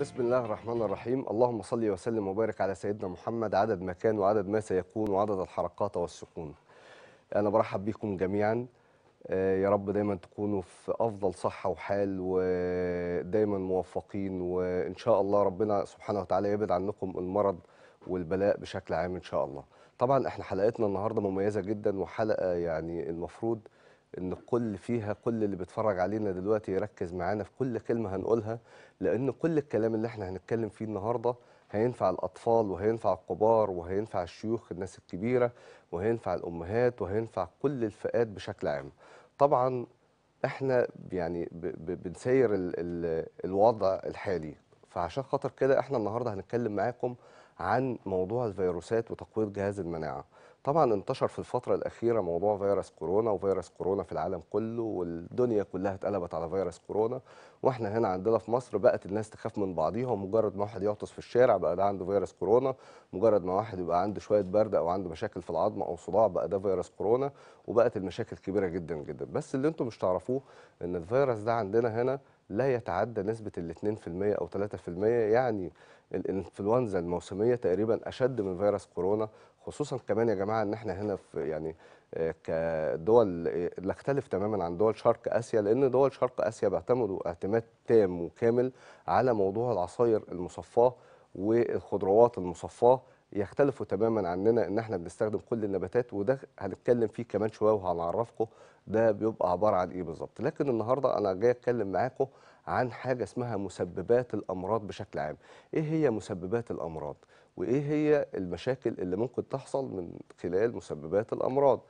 بسم الله الرحمن الرحيم اللهم صل وسلم وبارك على سيدنا محمد عدد ما كان وعدد ما سيكون وعدد الحركات والسكون أنا برحب بكم جميعا آه، يا رب دايما تكونوا في أفضل صحة وحال ودايما موفقين وإن شاء الله ربنا سبحانه وتعالى يبعد عنكم المرض والبلاء بشكل عام إن شاء الله طبعا احنا حلقتنا النهاردة مميزة جدا وحلقة يعني المفروض ان كل فيها كل اللي بيتفرج علينا دلوقتي يركز معانا في كل كلمه هنقولها لان كل الكلام اللي احنا هنتكلم فيه النهارده هينفع الاطفال وهينفع الكبار وهينفع الشيوخ الناس الكبيره وهينفع الامهات وهينفع كل الفئات بشكل عام طبعا احنا يعني بنسير الوضع الحالي فعشان خاطر كده احنا النهارده هنتكلم معاكم عن موضوع الفيروسات وتقويه جهاز المناعه طبعا انتشر في الفترة الأخيرة موضوع فيروس كورونا وفيروس كورونا في العالم كله والدنيا كلها اتقلبت على فيروس كورونا واحنا هنا عندنا في مصر بقت الناس تخاف من بعضيها ومجرد ما واحد يعطس في الشارع بقى ده عنده فيروس كورونا مجرد ما واحد يبقى عنده شوية برد أو عنده مشاكل في العظم أو صداع بقى ده فيروس كورونا وبقت المشاكل كبيرة جدا جدا بس اللي انتم مش تعرفوه إن الفيروس ده عندنا هنا لا يتعدى نسبة ال 2% أو 3% يعني الإنفلونزا الموسمية تقريبا أشد من فيروس كورونا خصوصا كمان يا جماعه ان احنا هنا في يعني آه، كدول آه، نختلف تماما عن دول شرق اسيا لان دول شرق اسيا بيعتمدوا اعتماد تام وكامل على موضوع العصاير المصفاه والخضروات المصفاه يختلفوا تماما عننا ان احنا بنستخدم كل النباتات وده هنتكلم فيه كمان شويه وهنعرفكم ده بيبقى عباره عن ايه بالظبط لكن النهارده انا جاي اتكلم معاكم عن حاجه اسمها مسببات الامراض بشكل عام ايه هي مسببات الامراض وايه هي المشاكل اللي ممكن تحصل من خلال مسببات الامراض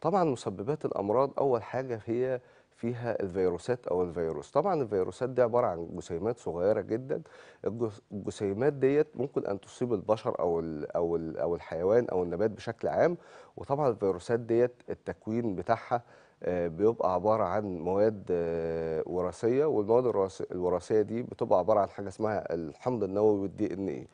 طبعا مسببات الامراض اول حاجه هي فيها الفيروسات او الفيروس طبعا الفيروسات دي عباره عن جسيمات صغيره جدا الجسيمات ديت ممكن ان تصيب البشر او الـ او الـ او الحيوان او النبات بشكل عام وطبعا الفيروسات ديت التكوين بتاعها آه، بيبقى عباره عن مواد آه، وراثيه والمواد الوراثيه دي بتبقى عباره عن حاجه اسمها الحمض النووي والدي ان ايه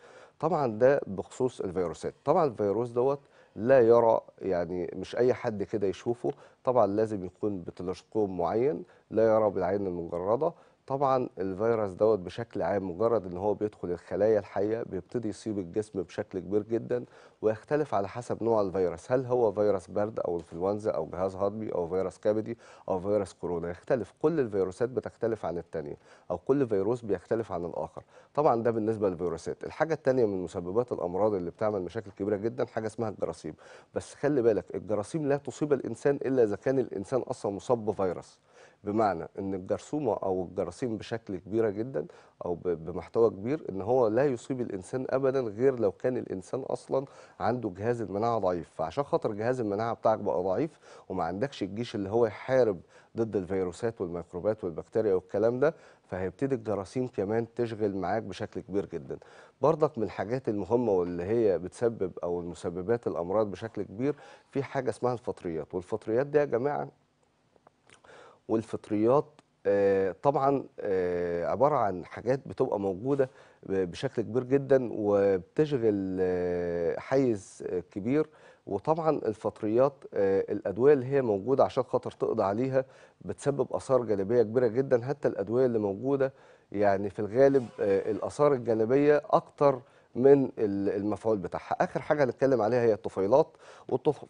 طبعا ده بخصوص الفيروسات طبعا الفيروس دوت لا يرى يعني مش اي حد كده يشوفه طبعا لازم يكون بتلسكوب معين لا يرى بالعين المجرده طبعا الفيروس دوت بشكل عام مجرد ان هو بيدخل الخلايا الحيه بيبتدي يصيب الجسم بشكل كبير جدا ويختلف على حسب نوع الفيروس هل هو فيروس برد او انفلونزا او جهاز هضمي او فيروس كبدي او فيروس كورونا يختلف كل الفيروسات بتختلف عن الثانيه او كل فيروس بيختلف عن الاخر طبعا ده بالنسبه للفيروسات الحاجه الثانيه من مسببات الامراض اللي بتعمل مشاكل كبيره جدا حاجه اسمها الجراثيم بس خلي بالك الجراثيم لا تصيب الانسان الا اذا كان الانسان اصلا مصاب بفيروس بمعنى ان الجرثومه او الجراثيم بشكل كبيره جدا او بمحتوى كبير ان هو لا يصيب الانسان ابدا غير لو كان الانسان اصلا عنده جهاز المناعه ضعيف فعشان خاطر جهاز المناعه بتاعك بقى ضعيف وما عندكش الجيش اللي هو يحارب ضد الفيروسات والميكروبات والبكتيريا والكلام ده فهيبتدي الجراثيم كمان تشغل معاك بشكل كبير جدا برضك من الحاجات المهمة واللي هي بتسبب أو المسببات الأمراض بشكل كبير في حاجة اسمها الفطريات والفطريات دي يا جماعة والفطريات آه، طبعا آه، عباره عن حاجات بتبقى موجوده بشكل كبير جدا وبتشغل آه، حيز كبير وطبعا الفطريات الادويه اللي هي موجوده عشان خاطر تقضي عليها بتسبب اثار جانبيه كبيره جدا حتى الادويه اللي موجوده يعني في الغالب الاثار الجانبيه اكتر من المفعول بتاعها اخر حاجه هنتكلم عليها هي الطفيلات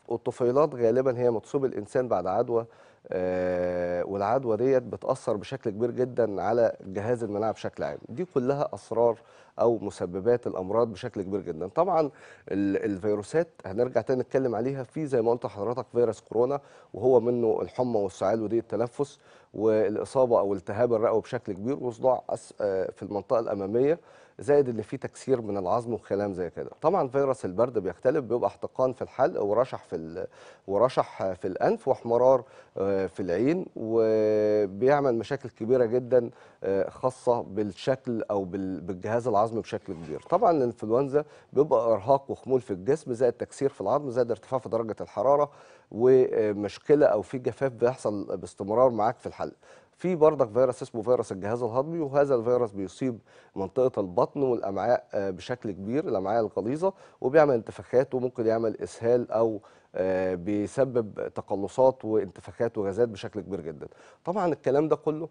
والطفيلات غالبا هي متصيب الانسان بعد عدوى آه، والعدوى ديت بتاثر بشكل كبير جدا على جهاز المناعه بشكل عام دي كلها اسرار او مسببات الامراض بشكل كبير جدا طبعا الفيروسات هنرجع تاني نتكلم عليها في زي ما قلت حضرتك فيروس كورونا وهو منه الحمى والسعال ودي التنفس والاصابه او التهاب الرئوي بشكل كبير وصداع آه، في المنطقه الاماميه زائد ان في تكسير من العظم وكلام زي كده طبعا فيروس البرد بيختلف بيبقى احتقان في الحلق ورشح في ورشح في الانف واحمرار آه، في العين وبيعمل مشاكل كبيره جدا آه، خاصه بالشكل او بالجهاز العظمي العظم بشكل كبير طبعا الانفلونزا بيبقى ارهاق وخمول في الجسم زائد تكسير في العظم زائد ارتفاع في درجه الحراره ومشكله او في جفاف بيحصل باستمرار معاك في الحلق في بردك فيروس اسمه فيروس الجهاز الهضمي وهذا الفيروس بيصيب منطقه البطن والامعاء آه، بشكل كبير الامعاء الغليظه وبيعمل انتفاخات وممكن يعمل اسهال او آه، بيسبب تقلصات وانتفاخات وغازات بشكل كبير جدا طبعا الكلام ده كله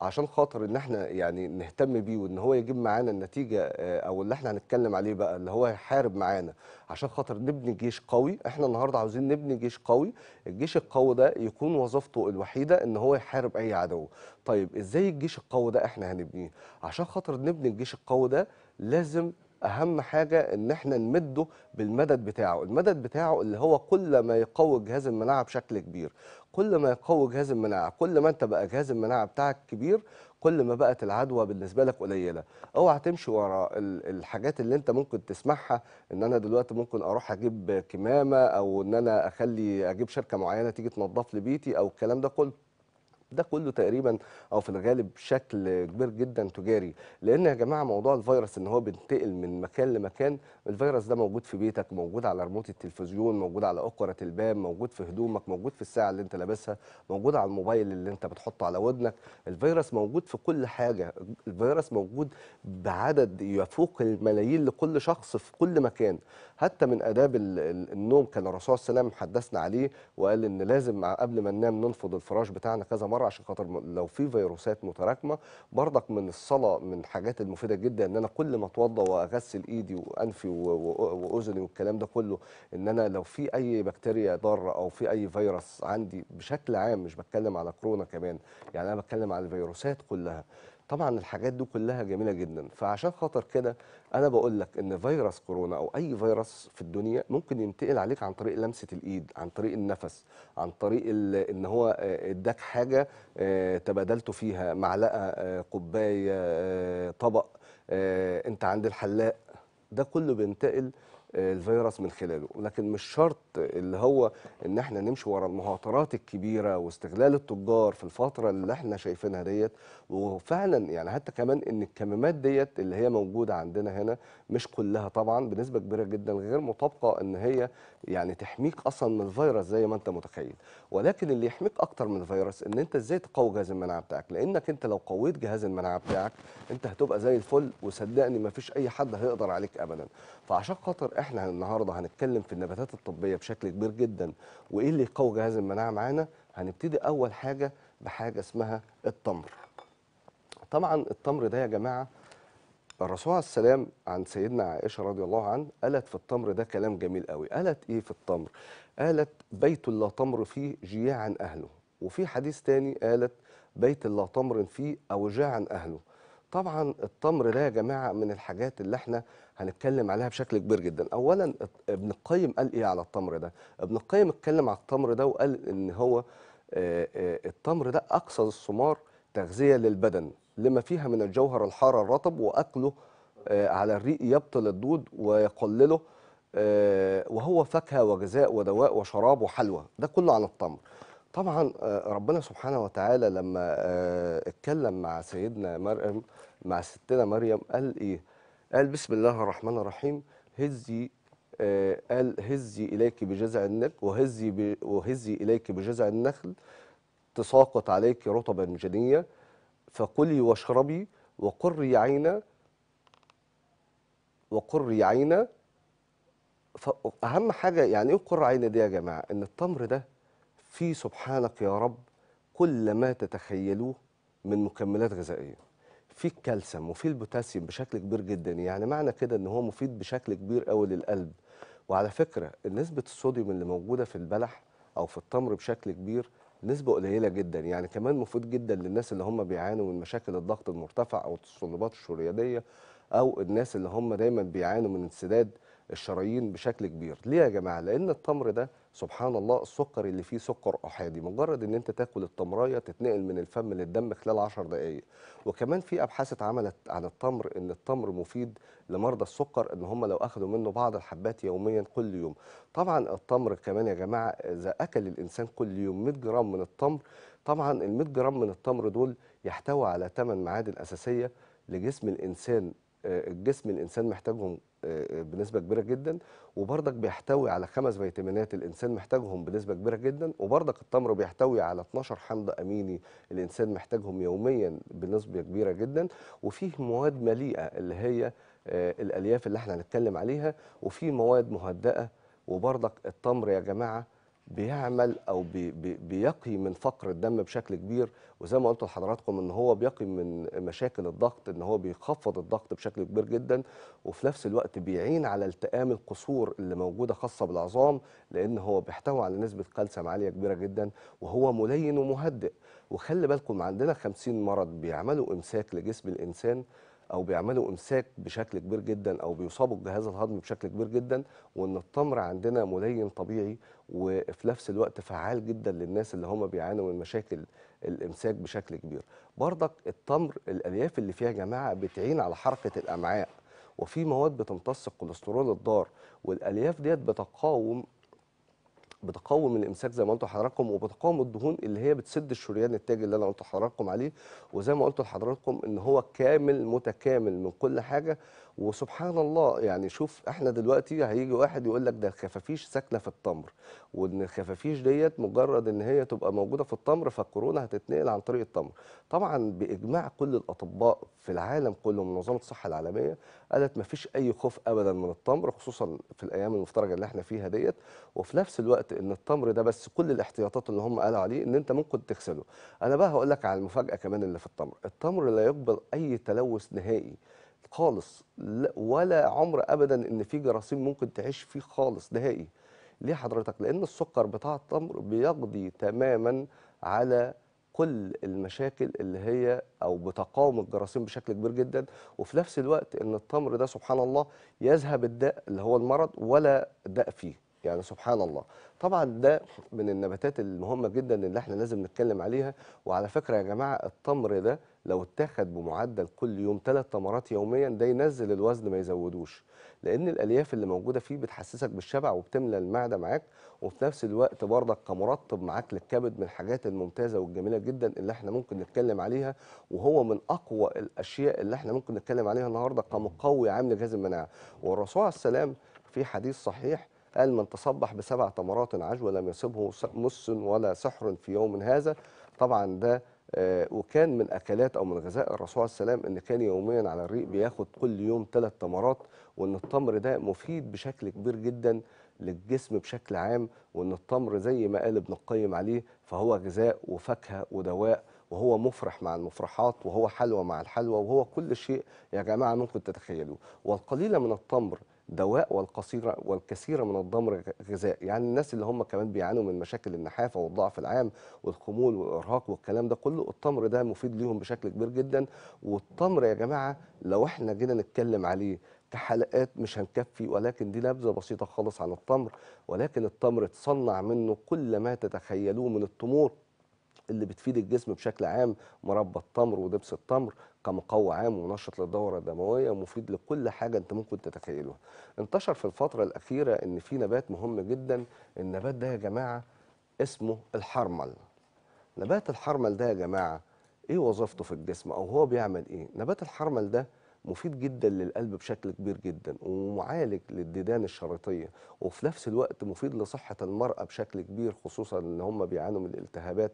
عشان خاطر ان احنا يعني نهتم بيه وان هو يجيب معانا النتيجه آه، او اللي احنا هنتكلم عليه بقى اللي هو هيحارب معانا عشان خاطر نبني جيش قوي احنا النهارده عاوزين نبني جيش قوي الجيش القوي ده يكون وظيفته الوحيده ان هو يحارب اي عدو طيب ازاي الجيش القوي ده احنا هنبنيه عشان خاطر نبني الجيش القوي ده لازم اهم حاجه ان احنا نمده بالمدد بتاعه المدد بتاعه اللي هو كل ما يقوي جهاز المناعه بشكل كبير كل ما يقوي جهاز المناعه كل ما انت بقى جهاز المناعه بتاعك كبير كل ما بقت العدوى بالنسبه لك قليله اوعى تمشي ورا الحاجات اللي انت ممكن تسمعها ان انا دلوقتي ممكن اروح اجيب كمامه او ان انا اخلي اجيب شركه معينه تيجي تنظف لي بيتي او الكلام ده كله ده كله تقريبا او في الغالب شكل كبير جدا تجاري لان يا جماعه موضوع الفيروس ان هو بينتقل من مكان لمكان الفيروس ده موجود في بيتك موجود على ريموت التلفزيون موجود على أقرة الباب موجود في هدومك موجود في الساعة اللي أنت لابسها موجود على الموبايل اللي أنت بتحطه على ودنك الفيروس موجود في كل حاجة الفيروس موجود بعدد يفوق الملايين لكل شخص في كل مكان حتى من آداب النوم كان الرسول صلى الله عليه وسلم حدثنا عليه وقال إن لازم قبل ما ننام ننفض الفراش بتاعنا كذا مرة عشان خاطر لو في فيروسات متراكمة برضك من الصلاة من الحاجات المفيدة جدا إن أنا كل ما أتوضى وأغسل إيدي وأنفي واذني والكلام ده كله ان انا لو في اي بكتيريا ضاره او في اي فيروس عندي بشكل عام مش بتكلم على كورونا كمان يعني انا بتكلم على الفيروسات كلها طبعا الحاجات دي كلها جميله جدا فعشان خاطر كده انا بقول لك ان فيروس كورونا او اي فيروس في الدنيا ممكن ينتقل عليك عن طريق لمسه الايد عن طريق النفس عن طريق ان هو آه، اداك حاجه آه، تبادلته فيها معلقه آه، كوبايه طبق انت عند الحلاق ده كله بينتقل الفيروس من خلاله لكن مش شرط اللي هو ان احنا نمشي ورا المهاترات الكبيره واستغلال التجار في الفتره اللي احنا شايفينها ديت وفعلا يعني حتى كمان ان الكمامات ديت اللي هي موجوده عندنا هنا مش كلها طبعا بنسبه كبيره جدا غير مطابقه ان هي يعني تحميك اصلا من الفيروس زي ما انت متخيل ولكن اللي يحميك اكتر من الفيروس ان انت ازاي تقوي جهاز المناعه بتاعك لانك انت لو قويت جهاز المناعه بتاعك انت هتبقى زي الفل وصدقني ما فيش اي حد هيقدر عليك ابدا فعشان خاطر احنا النهارده هنتكلم في النباتات الطبيه بشكل كبير جدا وايه اللي يقوي جهاز المناعه معانا هنبتدي اول حاجه بحاجه اسمها التمر طبعا التمر ده يا جماعه الرسول عليه السلام عن سيدنا عائشه رضي الله عنه قالت في التمر ده كلام جميل قوي قالت ايه في التمر قالت بيت لا تمر فيه جياعا اهله وفي حديث تاني قالت بيت لا تمر فيه اوجاعا اهله طبعا التمر ده يا جماعه من الحاجات اللي احنا هنتكلم عليها بشكل كبير جدا اولا ابن القيم قال ايه على التمر ده ابن القيم اتكلم على التمر ده وقال ان هو آه، آه، التمر ده اقصى الثمار تغذيه للبدن لما فيها من الجوهر الحار الرطب واكله آه، على الريق يبطل الدود ويقلله وهو فاكهه وغذاء ودواء وشراب وحلوى ده كله عن التمر طبعا ربنا سبحانه وتعالى لما اتكلم مع سيدنا مريم مع ستنا مريم قال ايه قال بسم الله الرحمن الرحيم هزي آه قال هزي إليك بجذع النخل وهزي, وهزي إليك بجذع النخل تساقط عليك رطبا جنية فكلي واشربي وقري عينا وقري عينا فأهم حاجة يعني إيه قر عينا دي يا جماعة إن التمر ده فيه سبحانك يا رب كل ما تتخيلوه من مكملات غذائية فيه الكالسيوم وفيه البوتاسيوم بشكل كبير جدا يعني معنى كده ان هو مفيد بشكل كبير قوي للقلب وعلى فكره نسبه الصوديوم اللي موجوده في البلح او في التمر بشكل كبير نسبه قليله جدا يعني كمان مفيد جدا للناس اللي هم بيعانوا من مشاكل الضغط المرتفع او التصلبات الشرياديه او الناس اللي هم دايما بيعانوا من انسداد الشرايين بشكل كبير ليه يا جماعه لان التمر ده سبحان الله السكر اللي فيه سكر احادي مجرد ان انت تاكل التمرايه تتنقل من الفم للدم خلال 10 دقائق وكمان في ابحاث اتعملت عن التمر ان التمر مفيد لمرضى السكر ان هم لو اخذوا منه بعض الحبات يوميا كل يوم طبعا التمر كمان يا جماعه اذا اكل الانسان كل يوم 100 جرام من التمر طبعا ال 100 جرام من التمر دول يحتوي على 8 معادن اساسيه لجسم الانسان الجسم آه، الانسان محتاجهم آه، بنسبه كبيره جدا وبرضك بيحتوي على خمس فيتامينات الانسان محتاجهم بنسبه كبيره جدا وبرضك التمر بيحتوي على 12 حمض اميني الانسان محتاجهم يوميا بنسبه كبيره جدا وفيه مواد مليئه اللي هي آه، الالياف اللي احنا هنتكلم عليها وفي مواد مهدئه وبرضك التمر يا جماعه بيعمل او بي بي بيقي من فقر الدم بشكل كبير وزي ما قلت لحضراتكم ان هو بيقي من مشاكل الضغط ان هو بيخفض الضغط بشكل كبير جدا وفي نفس الوقت بيعين على التئام القصور اللي موجوده خاصه بالعظام لان هو بيحتوي على نسبه كالسيوم عاليه كبيره جدا وهو ملين ومهدئ وخلي بالكم عندنا 50 مرض بيعملوا امساك لجسم الانسان او بيعملوا امساك بشكل كبير جدا او بيصابوا الجهاز الهضمي بشكل كبير جدا وان التمر عندنا ملين طبيعي وفي نفس الوقت فعال جدا للناس اللي هم بيعانوا من مشاكل الامساك بشكل كبير برضك التمر الالياف اللي فيها يا جماعه بتعين على حركه الامعاء وفي مواد بتمتص الكوليسترول الضار والالياف ديت بتقاوم بتقاوم الامساك زي ما قلت لحضراتكم وبتقاوم الدهون اللي هي بتسد الشريان التاجي اللي انا قلت لحضراتكم عليه وزي ما قلت لحضراتكم ان هو كامل متكامل من كل حاجه وسبحان الله يعني شوف احنا دلوقتي هيجي واحد يقول لك ده الخفافيش ساكنه في التمر وان الخفافيش ديت مجرد ان هي تبقى موجوده في التمر فالكورونا هتتنقل عن طريق التمر طبعا باجماع كل الاطباء في العالم كله منظمه الصحه العالميه قالت ما فيش اي خوف ابدا من التمر خصوصا في الايام المفترجه اللي احنا فيها ديت وفي نفس الوقت ان التمر ده بس كل الاحتياطات اللي هم قالوا عليه ان انت ممكن تغسله انا بقى هقول لك على المفاجاه كمان اللي في التمر التمر لا يقبل اي تلوث نهائي خالص ولا عمر ابدا ان في جراثيم ممكن تعيش فيه خالص نهائي ليه حضرتك لان السكر بتاع التمر بيقضي تماما على كل المشاكل اللي هي او بتقاوم الجراثيم بشكل كبير جدا وفي نفس الوقت ان التمر ده سبحان الله يذهب الداء اللي هو المرض ولا داء فيه يعني سبحان الله طبعا ده من النباتات المهمه جدا اللي احنا لازم نتكلم عليها وعلى فكره يا جماعه التمر ده لو اتاخد بمعدل كل يوم ثلاث تمرات يوميا ده ينزل الوزن ما يزودوش لان الالياف اللي موجوده فيه بتحسسك بالشبع وبتملى المعده معاك وفي نفس الوقت برضك كمرطب معاك للكبد من الحاجات الممتازه والجميله جدا اللي احنا ممكن نتكلم عليها وهو من اقوى الاشياء اللي احنا ممكن نتكلم عليها النهارده كمقوي عام لجهاز المناعه والرسول عليه السلام في حديث صحيح قال من تصبح بسبع تمرات عجوة لم يصبه مس ولا سحر في يوم هذا طبعا ده آه، وكان من اكلات او من غذاء الرسول عليه السلام ان كان يوميا على الريق بياخد كل يوم ثلاث تمرات وان التمر ده مفيد بشكل كبير جدا للجسم بشكل عام وان التمر زي ما قال ابن القيم عليه فهو غذاء وفاكهه ودواء وهو مفرح مع المفرحات وهو حلوى مع الحلوى وهو كل شيء يا جماعه ممكن تتخيلوه والقليله من التمر دواء والقصير والكثير من الضمر غذاء يعني الناس اللي هم كمان بيعانوا من مشاكل النحافه والضعف العام والخمول والارهاق والكلام ده كله التمر ده مفيد ليهم بشكل كبير جدا والتمر يا جماعه لو احنا جينا نتكلم عليه كحلقات مش هنكفي ولكن دي نبذه بسيطه خالص عن التمر ولكن التمر اتصنع منه كل ما تتخيلوه من التمور اللي بتفيد الجسم بشكل عام مربى التمر ودبس التمر كمقوي عام ونشط للدوره الدمويه ومفيد لكل حاجه انت ممكن تتخيلها. انتشر في الفتره الاخيره ان في نبات مهم جدا، النبات ده يا جماعه اسمه الحرمل. نبات الحرمل ده يا جماعه ايه وظيفته في الجسم او هو بيعمل ايه؟ نبات الحرمل ده مفيد جدا للقلب بشكل كبير جدا ومعالج للديدان الشريطيه وفي نفس الوقت مفيد لصحه المراه بشكل كبير خصوصا ان هم بيعانوا من الالتهابات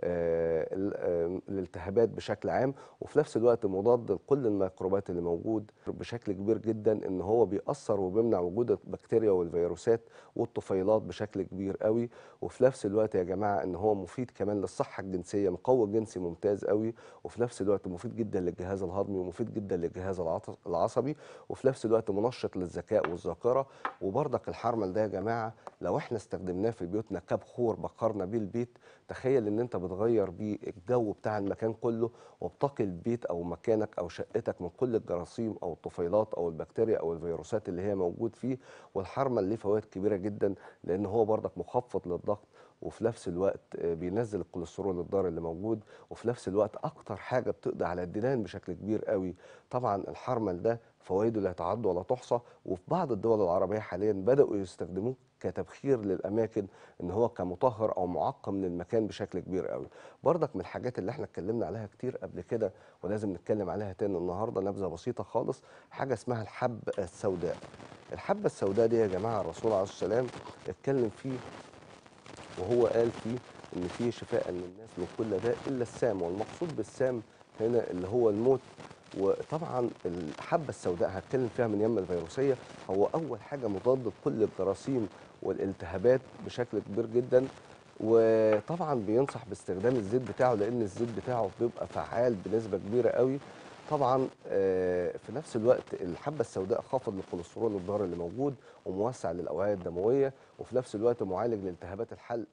آه، آه، الالتهابات بشكل عام وفي نفس الوقت مضاد لكل الميكروبات اللي موجود بشكل كبير جدا ان هو بيأثر وبيمنع وجود البكتيريا والفيروسات والطفيلات بشكل كبير قوي وفي نفس الوقت يا جماعه ان هو مفيد كمان للصحه الجنسيه مقوي جنسي ممتاز قوي وفي نفس الوقت مفيد جدا للجهاز الهضمي ومفيد جدا للجهاز العصبي وفي نفس الوقت منشط للذكاء والذاكره وبرضك الحرمل ده يا جماعه لو احنا استخدمناه في بيوتنا كبخور بقرنا بيه البيت تخيل ان انت بتغير بيه الجو بتاع المكان كله وبتقي البيت او مكانك او شقتك من كل الجراثيم او الطفيلات او البكتيريا او الفيروسات اللي هي موجود فيه والحرمل ليه فوائد كبيره جدا لان هو برضك مخفض للضغط وفي نفس الوقت بينزل الكوليسترول الضار اللي موجود وفي نفس الوقت اكتر حاجه بتقضي على الدهان بشكل كبير قوي طبعا الحرمل ده فوائده لا تعد ولا تحصى وفي بعض الدول العربيه حاليا بداوا يستخدموه كتبخير للاماكن ان هو كمطهر او معقم للمكان بشكل كبير قوي بردك من الحاجات اللي احنا اتكلمنا عليها كتير قبل كده ولازم نتكلم عليها تاني النهارده نبذه بسيطه خالص حاجه اسمها الحبه السوداء الحبه السوداء دي يا جماعه الرسول عليه السلام اتكلم فيه وهو قال فيه ان فيه شفاء للناس من كل داء الا السام والمقصود بالسام هنا اللي هو الموت وطبعا الحبه السوداء هتكلم فيها من يم الفيروسيه هو اول حاجه مضاد لكل الجراثيم والالتهابات بشكل كبير جدا وطبعا بينصح باستخدام الزيت بتاعه لان الزيت بتاعه بيبقى فعال بنسبه كبيره قوي طبعا آه، في نفس الوقت الحبه السوداء خافض للكوليسترول الضار اللي موجود وموسع للاوعيه الدمويه وفي نفس الوقت معالج لالتهابات الحلق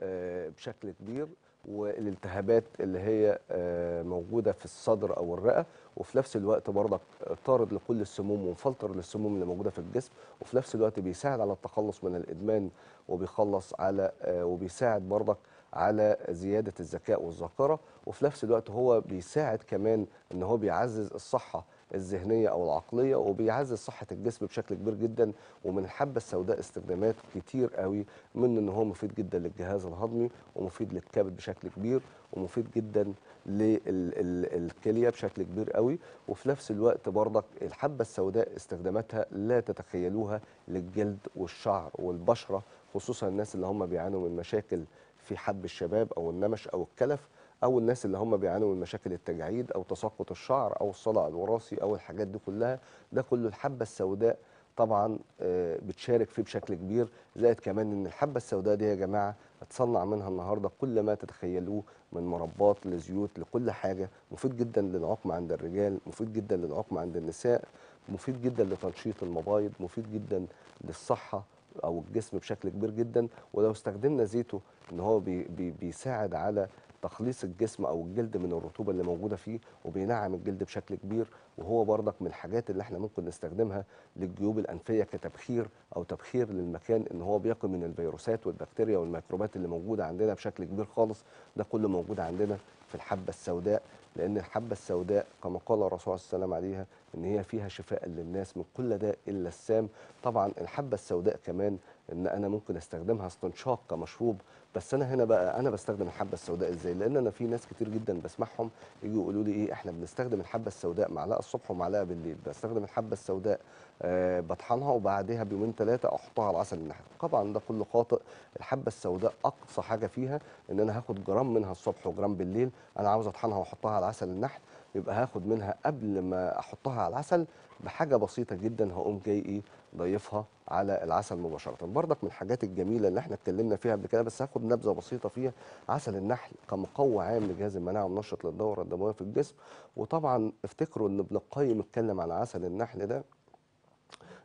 آه، بشكل كبير والالتهابات اللي هي آه، موجوده في الصدر او الرئه وفي نفس الوقت برضك طارد لكل السموم ومفلتر للسموم اللي موجوده في الجسم وفي نفس الوقت بيساعد على التخلص من الادمان وبيخلص على آه، وبيساعد برضك على زياده الذكاء والذاكره وفي نفس الوقت هو بيساعد كمان ان هو بيعزز الصحه الذهنيه او العقليه وبيعزز صحه الجسم بشكل كبير جدا ومن الحبه السوداء استخدامات كتير قوي من ان هو مفيد جدا للجهاز الهضمي ومفيد للكبد بشكل كبير ومفيد جدا للكليه بشكل كبير قوي وفي نفس الوقت برضك الحبه السوداء استخداماتها لا تتخيلوها للجلد والشعر والبشره خصوصا الناس اللي هم بيعانوا من مشاكل في حب الشباب او النمش او الكلف او الناس اللي هم بيعانوا من مشاكل التجاعيد او تساقط الشعر او الصلع الوراثي او الحاجات دي كلها ده كله الحبه السوداء طبعا آه، بتشارك فيه بشكل كبير زائد كمان ان الحبه السوداء دي يا جماعه اتصنع منها النهارده كل ما تتخيلوه من مربات لزيوت لكل حاجه مفيد جدا للعقم عند الرجال مفيد جدا للعقم عند النساء مفيد جدا لتنشيط المبايض مفيد جدا للصحه او الجسم بشكل كبير جدا ولو استخدمنا زيته ان هو بي بي بيساعد على تخليص الجسم او الجلد من الرطوبه اللي موجوده فيه وبينعم الجلد بشكل كبير وهو برضك من الحاجات اللي احنا ممكن نستخدمها للجيوب الانفيه كتبخير او تبخير للمكان ان هو بيقي من الفيروسات والبكتيريا والميكروبات اللي موجوده عندنا بشكل كبير خالص ده كله موجود عندنا في الحبه السوداء لان الحبه السوداء كما قال الرسول صلى الله عليه وسلم عليها ان هي فيها شفاء للناس من كل داء الا السام طبعا الحبه السوداء كمان ان انا ممكن استخدمها استنشاق كمشروب بس انا هنا بقى انا بستخدم الحبه السوداء ازاي لان انا في ناس كتير جدا بسمعهم يجوا يقولوا لي ايه احنا بنستخدم الحبه السوداء معلقه الصبح ومعلقه بالليل بستخدم الحبه السوداء أه بطحنها وبعدها بيومين ثلاثه احطها على العسل النحل طبعا ده كله خاطئ الحبه السوداء اقصى حاجه فيها ان انا هاخد جرام منها الصبح وجرام بالليل انا عاوز اطحنها واحطها على عسل النحل يبقى هاخد منها قبل ما احطها على العسل بحاجه بسيطه جدا هقوم جاي ايه ضيفها على العسل مباشره بردك من الحاجات الجميله اللي احنا اتكلمنا فيها قبل كده بس هاخد نبذه بسيطه فيها عسل النحل كمقوي عام لجهاز المناعه ومنشط للدوره الدمويه في الجسم وطبعا افتكروا ان ابن القيم اتكلم عن عسل النحل ده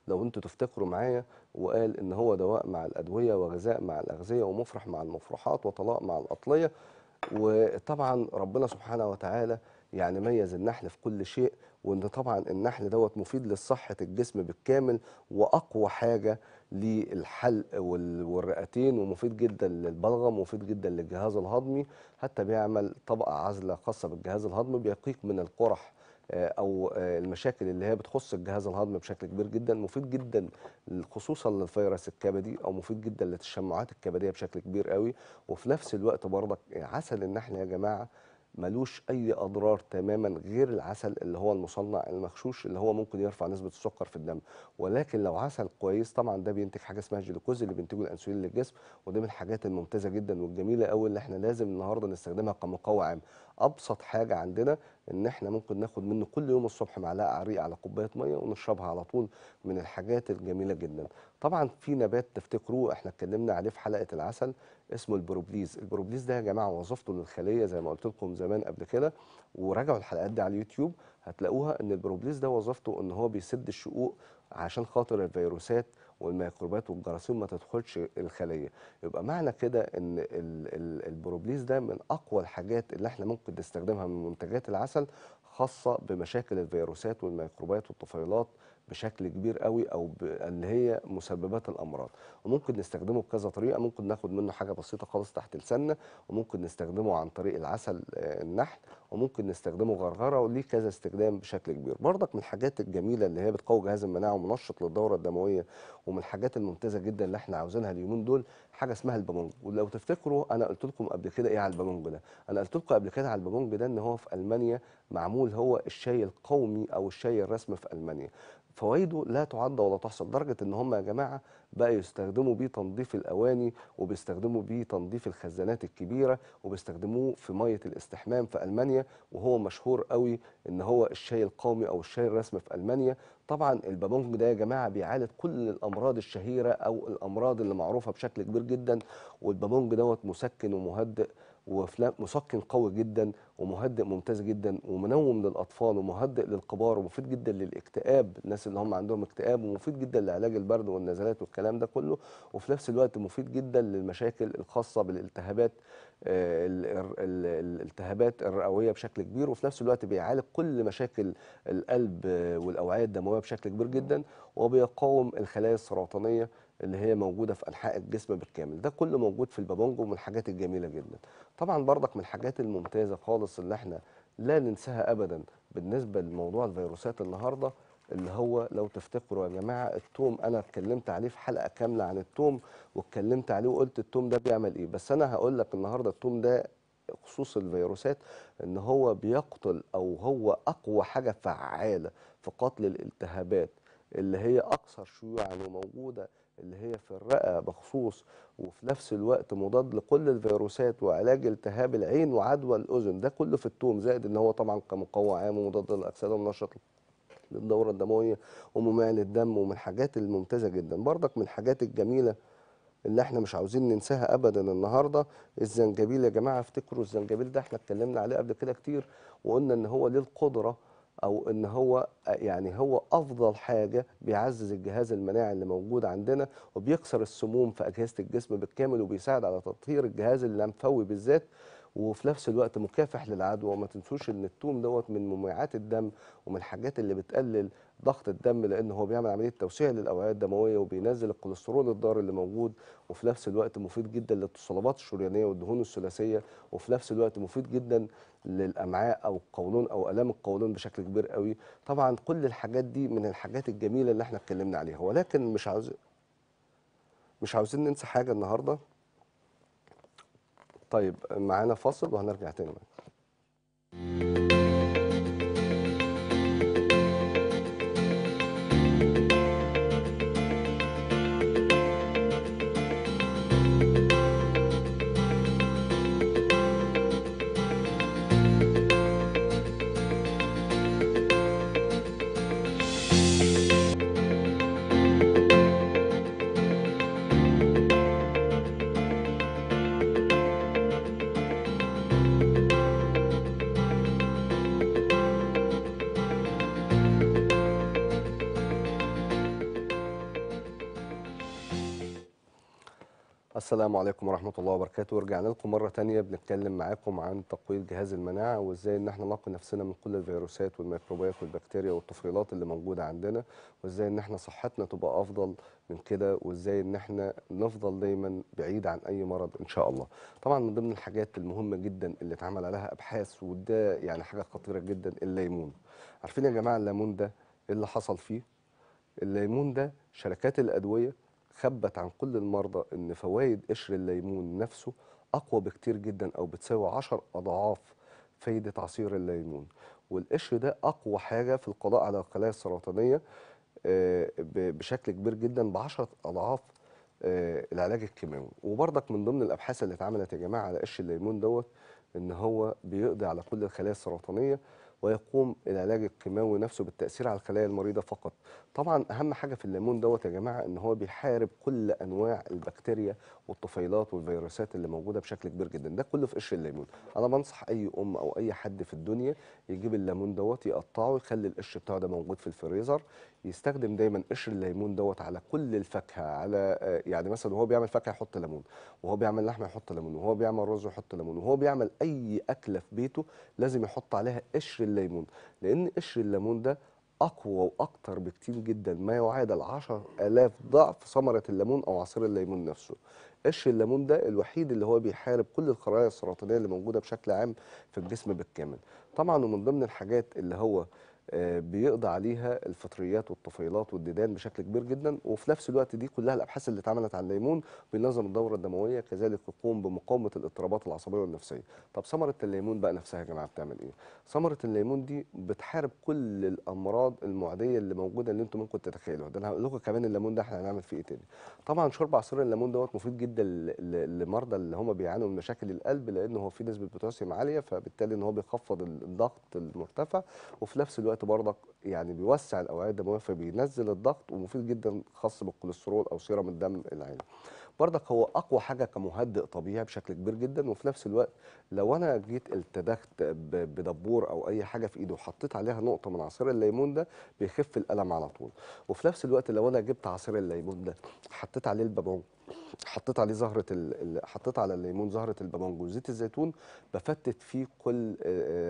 لو انتوا تفتكروا معايا وقال ان هو دواء مع الادويه وغذاء مع الاغذيه ومفرح مع المفرحات وطلاق مع الاطليه وطبعا ربنا سبحانه وتعالى يعني ميز النحل في كل شيء وان طبعا النحل دوت مفيد لصحه الجسم بالكامل واقوى حاجه للحلق والرئتين ومفيد جدا للبلغم ومفيد جدا للجهاز الهضمي حتى بيعمل طبقه عزله خاصه بالجهاز الهضمي بيقيك من القرح آه، او آه، المشاكل اللي هي بتخص الجهاز الهضمي بشكل كبير جدا مفيد جدا خصوصا للفيروس الكبدي او مفيد جدا للتشمعات الكبديه بشكل كبير قوي وفي نفس الوقت برضك عسل النحل يا جماعه ملوش اي اضرار تماما غير العسل اللي هو المصنع المغشوش اللي هو ممكن يرفع نسبه السكر في الدم ولكن لو عسل كويس طبعا ده بينتج حاجه اسمها الجلوكوز اللي بينتجه الانسولين للجسم وده من الحاجات الممتازه جدا والجميله قوي اللي احنا لازم النهارده نستخدمها كمقوي عام ابسط حاجه عندنا ان احنا ممكن ناخد منه كل يوم الصبح معلقه عريقه على كوبايه ميه ونشربها على طول من الحاجات الجميله جدا طبعا في نبات تفتكروه احنا اتكلمنا عليه في حلقه العسل اسمه البروبليز البروبليز ده يا جماعه وظيفته للخليه زي ما قلت لكم زمان قبل كده وراجعوا الحلقات دي على اليوتيوب هتلاقوها ان البروبليز ده وظيفته ان هو بيسد الشقوق عشان خاطر الفيروسات والميكروبات والجراثيم ما تدخلش الخليه يبقى معنى كده ان البروبليز ده من اقوى الحاجات اللي احنا ممكن نستخدمها من منتجات العسل خاصه بمشاكل الفيروسات والميكروبات والطفيلات بشكل كبير قوي او اللي هي مسببات الامراض وممكن نستخدمه بكذا طريقه ممكن ناخد منه حاجه بسيطه خالص تحت لساننا وممكن نستخدمه عن طريق العسل آه، النحل وممكن نستخدمه غرغره وليه كذا استخدام بشكل كبير برضك من الحاجات الجميله اللي هي بتقوي جهاز المناعه ومنشط للدوره الدمويه ومن الحاجات الممتازه جدا اللي احنا عاوزينها اليومين دول حاجه اسمها البامونج ولو تفتكروا انا قلت لكم قبل كده ايه على البامونج ده انا قلت لكم قبل كده على البامونج ده ان هو في المانيا معمول هو الشاي القومي او الشاي الرسمي في المانيا فوائده لا تعد ولا تحصى لدرجه ان هم يا جماعه بقى يستخدموا بيه تنظيف الاواني وبيستخدموا بيه تنظيف الخزانات الكبيره وبيستخدموه في ميه الاستحمام في المانيا وهو مشهور قوي ان هو الشاي القومي او الشاي الرسمي في المانيا طبعا البابونج ده يا جماعه بيعالج كل الامراض الشهيره او الامراض اللي معروفه بشكل كبير جدا والبابونج دوت مسكن ومهدئ وافلام مسكن قوي جدا ومهدئ ممتاز جدا ومنوم للاطفال ومهدئ للكبار ومفيد جدا للاكتئاب الناس اللي هم عندهم اكتئاب ومفيد جدا لعلاج البرد والنزلات والكلام ده كله وفي نفس الوقت مفيد جدا للمشاكل الخاصه بالالتهابات آه، الالتهابات الرئويه بشكل كبير وفي نفس الوقت بيعالج كل مشاكل القلب آه، والاوعيه الدمويه بشكل كبير جدا وبيقاوم الخلايا السرطانيه اللي هي موجوده في انحاء الجسم بالكامل ده كله موجود في البابونجو من الحاجات الجميله جدا طبعا برضك من الحاجات الممتازه خالص اللي احنا لا ننساها ابدا بالنسبه لموضوع الفيروسات النهارده اللي هو لو تفتكروا يا جماعه التوم انا اتكلمت عليه في حلقه كامله عن التوم واتكلمت عليه وقلت التوم ده بيعمل ايه بس انا هقول لك النهارده التوم ده خصوص الفيروسات ان هو بيقتل او هو اقوى حاجه فعاله في قتل الالتهابات اللي هي اكثر شيوعا وموجوده اللي هي في الرئه بخصوص وفي نفس الوقت مضاد لكل الفيروسات وعلاج التهاب العين وعدوى الاذن ده كله في التوم زائد ان هو طبعا كمقوى عام ومضاد للاكسده ومنشط للدوره الدمويه ومميع للدم ومن الحاجات الممتازه جدا بردك من الحاجات الجميله اللي احنا مش عاوزين ننساها ابدا النهارده الزنجبيل يا جماعه افتكروا الزنجبيل ده احنا اتكلمنا عليه قبل كده كتير وقلنا ان هو ليه القدره او ان هو يعني هو افضل حاجه بيعزز الجهاز المناعي اللي موجود عندنا وبيكسر السموم في اجهزه الجسم بالكامل وبيساعد على تطهير الجهاز اللمفاوي بالذات وفي نفس الوقت مكافح للعدوى وما تنسوش ان التوم دوت من مميعات الدم ومن الحاجات اللي بتقلل ضغط الدم لان هو بيعمل عمليه توسيع للاوعيه الدمويه وبينزل الكوليسترول الضار اللي موجود وفي نفس الوقت مفيد جدا للتصلبات الشريانيه والدهون الثلاثيه وفي نفس الوقت مفيد جدا للامعاء او القولون او الام القولون بشكل كبير قوي طبعا كل الحاجات دي من الحاجات الجميله اللي احنا اتكلمنا عليها ولكن مش عاوز مش عاوزين ننسى حاجه النهارده طيب معانا فاصل وهنرجع تاني معاك. السلام عليكم ورحمة الله وبركاته ورجعنا لكم مرة تانية بنتكلم معاكم عن تقوية جهاز المناعة وازاي ان احنا نقي نفسنا من كل الفيروسات والميكروبات والبكتيريا والطفيلات اللي موجودة عندنا وازاي ان احنا صحتنا تبقى افضل من كده وازاي ان احنا نفضل دايما بعيد عن اي مرض ان شاء الله طبعا من ضمن الحاجات المهمة جدا اللي اتعمل عليها ابحاث وده يعني حاجة خطيرة جدا الليمون عارفين يا جماعة الليمون ده ايه اللي حصل فيه الليمون ده شركات الادوية خبت عن كل المرضى ان فوائد قشر الليمون نفسه اقوى بكتير جدا او بتساوي 10 اضعاف فايده عصير الليمون والقشر ده اقوى حاجه في القضاء على الخلايا السرطانيه آه، بشكل كبير جدا ب 10 اضعاف آه، العلاج الكيماوي وبرضك من ضمن الابحاث اللي اتعملت يا جماعه على قشر الليمون دوت ان هو بيقضي على كل الخلايا السرطانيه ويقوم العلاج الكيماوي نفسه بالتاثير على الخلايا المريضه فقط طبعا اهم حاجه في الليمون دوت يا جماعه ان هو بيحارب كل انواع البكتيريا والطفيلات والفيروسات اللي موجوده بشكل كبير جدا ده كله في قشر الليمون انا بنصح اي ام او اي حد في الدنيا يجيب الليمون دوت يقطعه يخلي القشر بتاعه ده موجود في الفريزر يستخدم دايما قشر الليمون دوت على كل الفاكهه على آه، يعني مثلا وهو بيعمل فاكهه يحط ليمون وهو بيعمل لحمه يحط ليمون وهو بيعمل رز يحط ليمون وهو بيعمل اي اكله في بيته لازم يحط عليها قشر الليمون لان قشر الليمون ده اقوى واكتر بكتير جدا ما يعادل 10000 ضعف ثمره الليمون او عصير الليمون نفسه قشر الليمون ده الوحيد اللي هو بيحارب كل الخلايا السرطانيه اللي موجوده بشكل عام في الجسم بالكامل طبعا ومن ضمن الحاجات اللي هو بيقضي عليها الفطريات والطفيلات والديدان بشكل كبير جدا وفي نفس الوقت دي كلها الابحاث اللي اتعملت عن الليمون بينظم الدوره الدمويه كذلك يقوم بمقاومه الاضطرابات العصبيه والنفسيه طب ثمره الليمون بقى نفسها يا جماعه بتعمل ايه ثمره الليمون دي بتحارب كل الامراض المعديه اللي موجوده اللي انتم ممكن تتخيلوها ده انا هقول لكم كمان الليمون ده احنا هنعمل فيه ايه تاني طبعا شرب عصير الليمون دوت مفيد جدا لمرضى اللي هم بيعانوا من مشاكل القلب لان هو فيه نسبه بوتاسيوم عاليه فبالتالي ان هو بيخفض الضغط المرتفع وفي نفس الوقت الوقت برضك يعني بيوسع الاوعيه الدمويه فبينزل الضغط ومفيد جدا خاص بالكوليسترول او سيرم الدم العالي بردك هو اقوى حاجه كمهدئ طبيعي بشكل كبير جدا وفي نفس الوقت لو انا جيت التدخت بدبور او اي حاجه في ايده وحطيت عليها نقطه من عصير الليمون ده بيخف الالم على طول وفي نفس الوقت لو انا جبت عصير الليمون ده حطيت عليه البابون حطيت عليه زهره ال... حطيت على الليمون زهره البابونج وزيت الزيتون بفتت فيه كل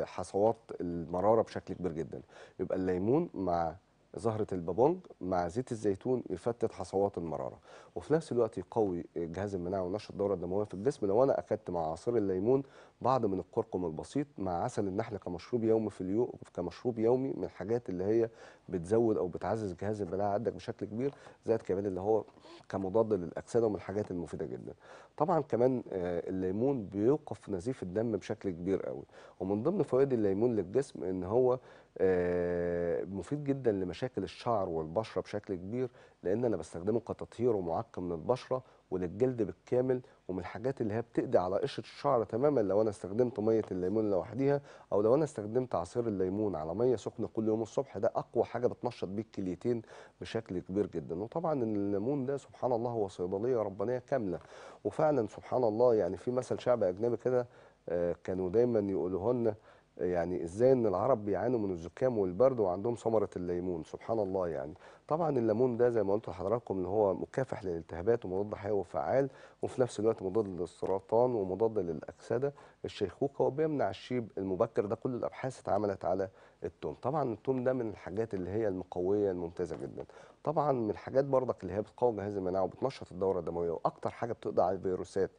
حصوات المراره بشكل كبير جدا يبقى الليمون مع زهره البابونج مع زيت الزيتون يفتت حصوات المراره وفي نفس الوقت يقوي الجهاز المناعي ونشط الدوره الدمويه في الجسم لو انا اخدت مع عصير الليمون بعض من الكركم البسيط مع عسل النحل كمشروب يومي في اليوم كمشروب يومي من الحاجات اللي هي بتزود او بتعزز جهاز البلاعه عندك بشكل كبير زائد كمان اللي هو كمضاد للاكسده ومن الحاجات المفيده جدا طبعا كمان آه، الليمون بيوقف نزيف الدم بشكل كبير قوي ومن ضمن فوائد الليمون للجسم ان هو آه، مفيد جدا لمشاكل الشعر والبشره بشكل كبير لان انا بستخدمه كتطهير ومعقم للبشره وللجلد بالكامل ومن الحاجات اللي هي بتقضي على قشره الشعر تماما لو انا استخدمت ميه الليمون لوحديها او لو انا استخدمت عصير الليمون على ميه سخنه كل يوم الصبح ده اقوى حاجه بتنشط بيه الكليتين بشكل كبير جدا وطبعا الليمون ده سبحان الله هو صيدليه ربانيه كامله وفعلا سبحان الله يعني في مثل شعب اجنبي كده آه، كانوا دايما يقولوه لنا يعني ازاي ان العرب بيعانوا من الزكام والبرد وعندهم ثمره الليمون سبحان الله يعني طبعا الليمون ده زي ما قلت لحضراتكم ان هو مكافح للالتهابات ومضاد حيوي وفعال وفي نفس الوقت مضاد للسرطان ومضاد للاكسده الشيخوخه وبيمنع الشيب المبكر ده كل الابحاث اتعملت على التوم طبعا التوم ده من الحاجات اللي هي المقويه الممتازه جدا طبعا من الحاجات برضك اللي هي بتقوي جهاز المناعه وبتنشط الدوره الدمويه واكتر حاجه بتقضي على الفيروسات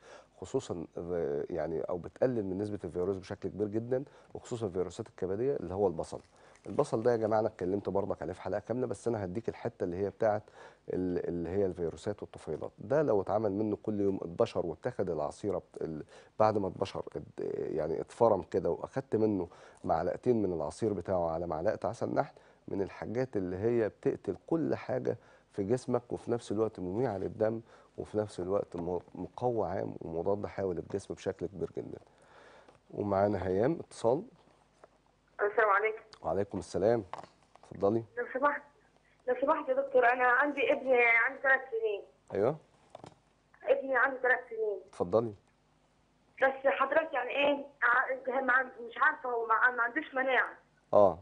خصوصا يعني او بتقلل من نسبه الفيروس بشكل كبير جدا وخصوصا فيروسات الكبديه اللي هو البصل البصل ده يا جماعه انا اتكلمت برضك عليه في حلقه كامله بس انا هديك الحته اللي هي بتاعه اللي هي الفيروسات والطفيلات ده لو اتعمل منه كل يوم اتبشر واتاخد العصيره بعد ما اتبشر يعني اتفرم كده واخدت منه معلقتين من العصير بتاعه على معلقه عسل نحل من الحاجات اللي هي بتقتل كل حاجه في جسمك وفي نفس الوقت مميعه للدم وفي نفس الوقت مقوى عام ومضاد حيوي للجسم بشكل كبير جدا ومعانا هيام اتصال السلام عليكم وعليكم السلام اتفضلي لو سمحت لو سمحت يا دكتور انا عندي ابني عنده ثلاث سنين ايوه ابني عنده ثلاث سنين اتفضلي بس حضرتك يعني ايه مش عارفه هو ما عندوش مناعه اه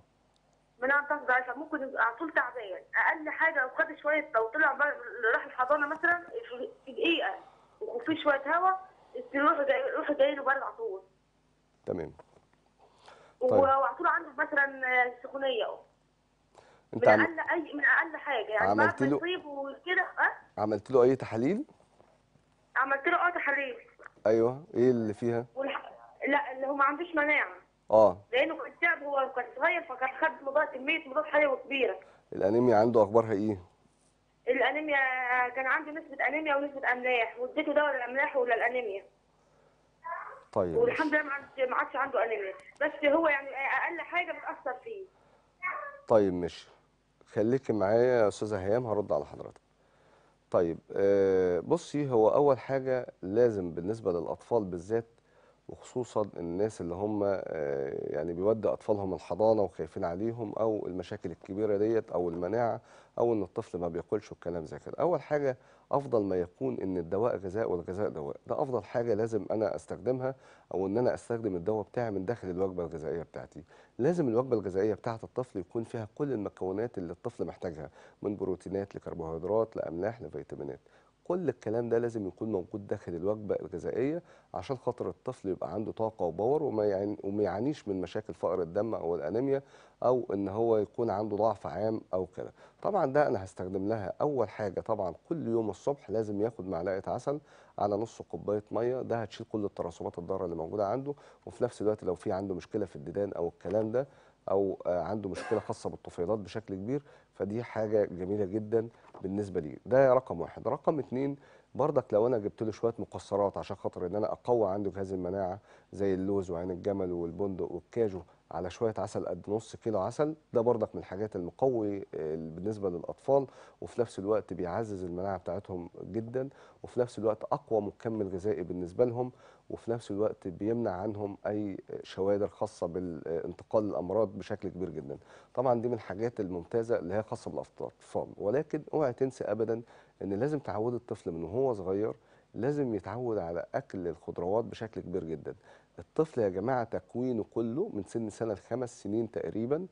من تاخد عشاء ممكن على طول تعبان اقل حاجه لو خد شويه لو طلع راح الحضانه مثلا في دقيقه وفي شويه هواء يروحوا جاي يروح جاي له برد على طول تمام طيب. وعلى طول عنده مثلا سخونيه من عم... اقل اي من اقل حاجه يعني عملت له وكده أه؟ عملت له اي تحاليل؟ عملت له اه تحاليل ايوه ايه اللي فيها؟ والح... لا اللي هو ما عندوش مناعه اه لانه كان تعب هو كان صغير فكان خد مضاد كميه مضاد حيوي كبيره الانيميا عنده اخبارها ايه؟ الانيميا كان عنده نسبه انيميا ونسبه املاح واديته دواء للاملاح وللانيميا طيب والحمد لله ما عادش عنده انيميا بس هو يعني اقل حاجه بتاثر فيه طيب ماشي خليكي معايا يا استاذه هيام هرد على حضرتك طيب آه، بصي هو اول حاجه لازم بالنسبه للاطفال بالذات وخصوصا الناس اللي هم آه، يعني بيودي اطفالهم الحضانه وخايفين عليهم او المشاكل الكبيره ديت او المناعه او ان الطفل ما بياكلش والكلام زي كده اول حاجه افضل ما يكون ان الدواء غذاء والغذاء دواء ده افضل حاجه لازم انا استخدمها او ان انا استخدم الدواء بتاعي من داخل الوجبه الغذائيه بتاعتي لازم الوجبه الغذائيه بتاعه الطفل يكون فيها كل المكونات اللي الطفل محتاجها من بروتينات لكربوهيدرات لاملاح لفيتامينات كل الكلام ده لازم يكون موجود داخل الوجبه الغذائيه عشان خاطر الطفل يبقى عنده طاقه وباور وما يعني وما يعانيش من مشاكل فقر الدم او الانيميا او ان هو يكون عنده ضعف عام او كده طبعا ده انا هستخدم لها اول حاجه طبعا كل يوم الصبح لازم ياخد معلقه عسل على نص كوبايه ميه ده هتشيل كل الترسبات الضاره اللي موجوده عنده وفي نفس الوقت لو في عنده مشكله في الديدان او الكلام ده او عنده مشكله خاصه بالطفيلات بشكل كبير فدي حاجه جميله جدا بالنسبه لي ده رقم واحد رقم اتنين برضك لو انا جبت له شويه مقصرات عشان خاطر ان انا اقوي عنده جهاز المناعه زي اللوز وعين الجمل والبندق والكاجو على شويه عسل قد نص كيلو عسل ده برضك من الحاجات المقوي بالنسبه للاطفال وفي نفس الوقت بيعزز المناعه بتاعتهم جدا وفي نفس الوقت اقوى مكمل غذائي بالنسبه لهم وفي نفس الوقت بيمنع عنهم اي شوادر خاصه بالانتقال الامراض بشكل كبير جدا طبعا دي من الحاجات الممتازه اللي هي خاصه بالاطفال ولكن اوعي تنسى ابدا ان لازم تعود الطفل من وهو صغير لازم يتعود على اكل الخضروات بشكل كبير جدا الطفل يا جماعة تكوينه كله من سن سنة لخمس سنين تقريبا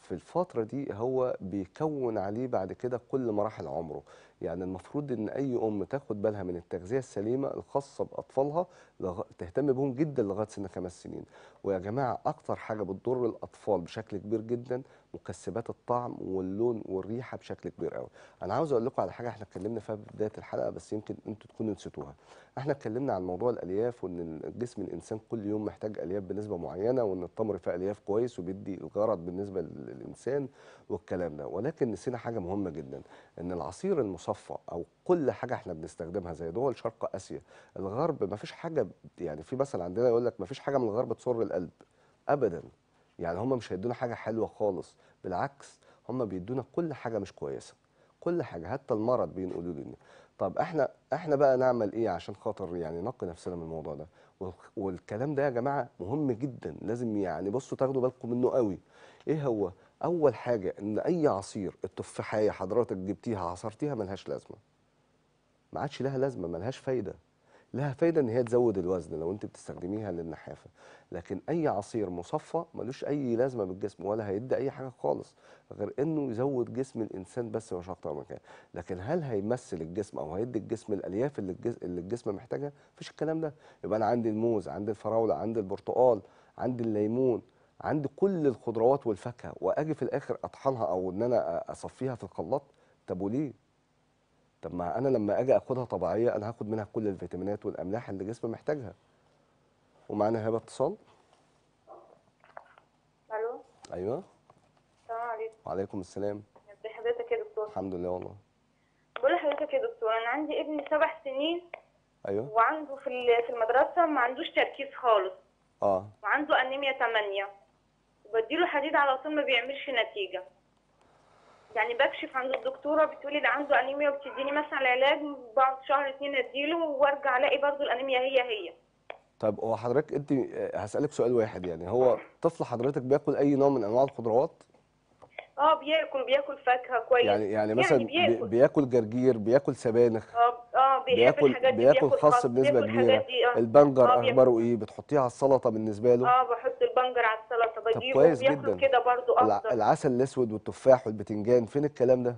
في الفترة دي هو بيكون عليه بعد كده كل مراحل عمره يعني المفروض ان اي ام تاخد بالها من التغذيه السليمه الخاصه باطفالها لغ... تهتم بهم جدا لغايه سن خمس سنين ويا جماعه اكتر حاجه بتضر الاطفال بشكل كبير جدا مكسبات الطعم واللون والريحه بشكل كبير قوي انا عاوز اقول لكم على حاجه احنا اتكلمنا فيها في بدايه الحلقه بس يمكن انتوا تكونوا نسيتوها احنا اتكلمنا عن موضوع الالياف وان جسم الانسان كل يوم محتاج الياف بنسبه معينه وان التمر فيه الياف كويس وبيدي الغرض بالنسبه للانسان والكلام ده ولكن نسينا حاجه مهمه جدا ان العصير المص مصفى او كل حاجه احنا بنستخدمها زي دول شرق اسيا الغرب ما فيش حاجه يعني في مثل عندنا يقول لك ما فيش حاجه من الغرب تسر القلب ابدا يعني هم مش هيدونا حاجه حلوه خالص بالعكس هم بيدونا كل حاجه مش كويسه كل حاجه حتى المرض بينقلوا لنا طب احنا احنا بقى نعمل ايه عشان خاطر يعني نقي نفسنا من الموضوع ده والكلام ده يا جماعه مهم جدا لازم يعني بصوا تاخدوا بالكم منه قوي ايه هو اول حاجه ان اي عصير التفاحيه حضرتك جبتيها عصرتيها ملهاش لازمه ما عادش لها لازمه ملهاش فايده لها فايده ان هي تزود الوزن لو انت بتستخدميها للنحافه لكن اي عصير مصفى ملوش اي لازمه بالجسم ولا هيدي اي حاجه خالص غير انه يزود جسم الانسان بس مش اكتر من كده لكن هل هيمثل الجسم او هيدي الجسم الالياف اللي الجسم, اللي الجسم محتاجها مفيش الكلام ده يبقى انا عندي الموز عندي الفراوله عندي البرتقال عندي الليمون عندي كل الخضروات والفاكهه واجي في الاخر اطحنها او ان انا اصفيها في الخلاط طب وليه؟ طب ما انا لما اجي اخدها طبيعيه انا هاخد منها كل الفيتامينات والاملاح اللي جسمي محتاجها. ومعانا هبه اتصال. الو ايوه السلام عليكم وعليكم السلام. ازي حضرتك يا دكتور؟ الحمد لله والله. بقول لحضرتك يا دكتور انا عندي ابني سبع سنين ايوه وعنده في في المدرسه ما عندوش تركيز خالص. اه وعنده انيميا 8 وبديله حديد على طول ما بيعملش نتيجه يعني بكشف عند الدكتوره بتقولي ده عنده انيميا وبتديني مثلا علاج بعد شهر اتنين اديله وارجع الاقي برضه الانيميا هي هي طب هو حضرتك انت هسالك سؤال واحد يعني هو طفل حضرتك بياكل اي نوع من انواع الخضروات اه بياكل بياكل فاكهه كويس يعني يعني, يعني مثلا يعني بياكل. بياكل جرجير بياكل سبانخ اه اه بياكل الحاجات دي بياكل خاص بنسبه كبيره آه. البنجر آه، اخباره ايه بتحطيه على السلطه بالنسبه له اه بحط البنجر على السلطه بجيبه كويس جدا كده برضو افضل العسل الاسود والتفاح والبتنجان فين الكلام ده؟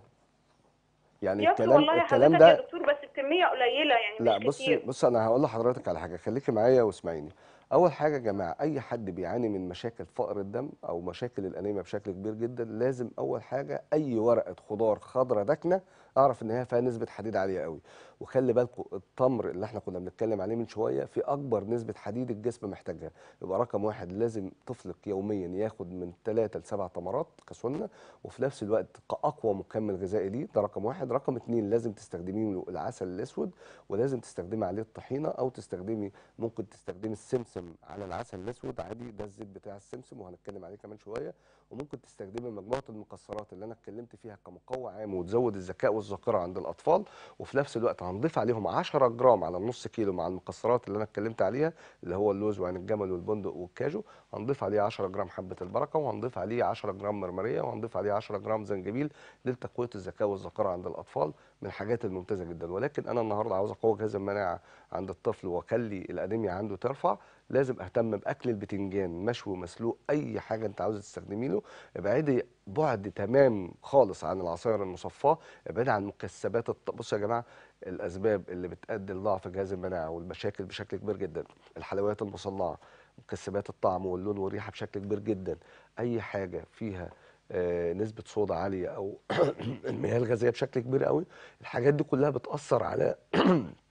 يعني الكلام والله الكلام ده يا دكتور بس الكميه قليله يعني لا بصي بصي انا هقول لحضرتك على حاجه خليكي معايا واسمعيني اول حاجه يا جماعه اي حد بيعاني من مشاكل فقر الدم او مشاكل الانيميا بشكل كبير جدا لازم اول حاجه اي ورقه خضار خضراء داكنه اعرف ان هي فيها نسبه حديد عاليه قوي وخلي بالكم التمر اللي احنا كنا بنتكلم عليه من شويه في اكبر نسبه حديد الجسم محتاجها يبقى رقم واحد لازم طفلك يوميا ياخد من ثلاثه لسبع تمرات كسنه وفي نفس الوقت كاقوى مكمل غذائي ليه ده رقم واحد رقم اثنين لازم تستخدمي له العسل الاسود ولازم تستخدمي عليه الطحينه او تستخدمي ممكن تستخدمي السمسم على العسل الاسود عادي ده الزيت بتاع السمسم وهنتكلم عليه كمان شويه وممكن تستخدمي مجموعه المكسرات اللي انا اتكلمت فيها كمقوى عام وتزود الذكاء والذاكره عند الاطفال وفي نفس الوقت هنضيف عليهم 10 جرام على النص كيلو مع المكسرات اللي انا اتكلمت عليها اللي هو اللوز وعين الجمل والبندق والكاجو هنضيف عليه 10 جرام حبه البركه وهنضيف عليه 10 جرام مرمريه وهنضيف عليه 10 جرام زنجبيل لتقويه الذكاء والذاكره عند الاطفال من الحاجات الممتازه جدا ولكن انا النهارده عاوز اقوي جهاز المناعه عند الطفل واخلي الانيميا عنده ترفع لازم اهتم باكل البتنجان مشوي مسلوق اي حاجه انت عاوزه تستخدمي له ابعدي بعد تمام خالص عن العصائر المصفاه ابعدي عن مكسبات الط... بصوا يا جماعه الاسباب اللي بتؤدي لضعف جهاز المناعه والمشاكل بشكل كبير جدا الحلويات المصنعه مكسبات الطعم واللون والريحه بشكل كبير جدا اي حاجه فيها آه، نسبه صودا عاليه او المياه الغازيه بشكل كبير قوي الحاجات دي كلها بتاثر على